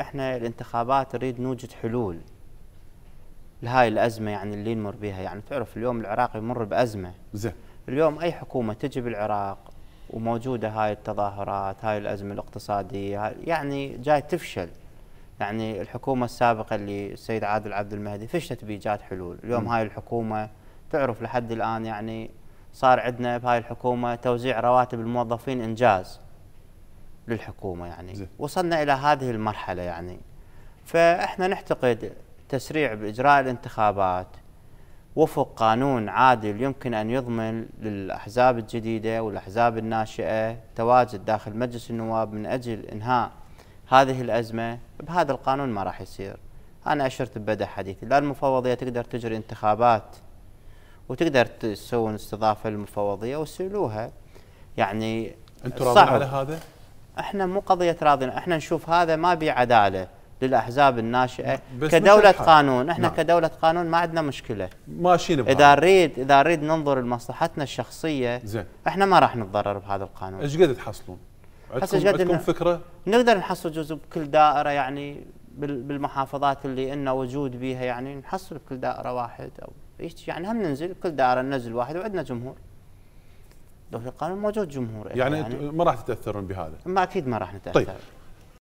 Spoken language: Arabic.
احنا الانتخابات نريد نوجد حلول لهاي الازمه يعني اللي نمر بها يعني تعرف اليوم العراق يمر بازمه زين اليوم اي حكومه تجي بالعراق وموجوده هاي التظاهرات هاي الازمه الاقتصاديه يعني جاي تفشل يعني الحكومه السابقه اللي السيد عادل عبد المهدي فشلت بايجاد حلول اليوم م. هاي الحكومه تعرف لحد الان يعني صار عندنا بهاي الحكومه توزيع رواتب الموظفين انجاز للحكومه يعني زي. وصلنا الى هذه المرحله يعني فاحنا نعتقد تسريع باجراء الانتخابات وفق قانون عادل يمكن ان يضمن للاحزاب الجديده والاحزاب الناشئه تواجد داخل مجلس النواب من اجل انهاء هذه الازمه بهذا القانون ما راح يصير انا اشرت ببدا حديثي لا المفوضيه تقدر تجري انتخابات وتقدر تسوون استضافه للمفوضيه وسيلوها يعني انتم راضين على هذا؟ احنا مو قضيه راضينا احنا نشوف هذا ما بي عداله للاحزاب الناشئه نعم، كدوله قانون احنا نعم. كدوله قانون ما عندنا مشكله ماشيين اذا نريد اذا نريد ننظر لمصلحتنا الشخصيه زين احنا ما راح نتضرر بهذا القانون ايش قد تحصلون عندكم, عندكم فكره نقدر نحصل جزء بكل دائره يعني بالمحافظات اللي إنه وجود بيها يعني نحصل بكل دائره واحد او يعني هم ننزل بكل دائره ننزل واحد وعندنا جمهور لو في القانون موجود جمهور يعني, يعني ما راح تتاثرون بهذا؟ ما اكيد ما راح نتاثر طيب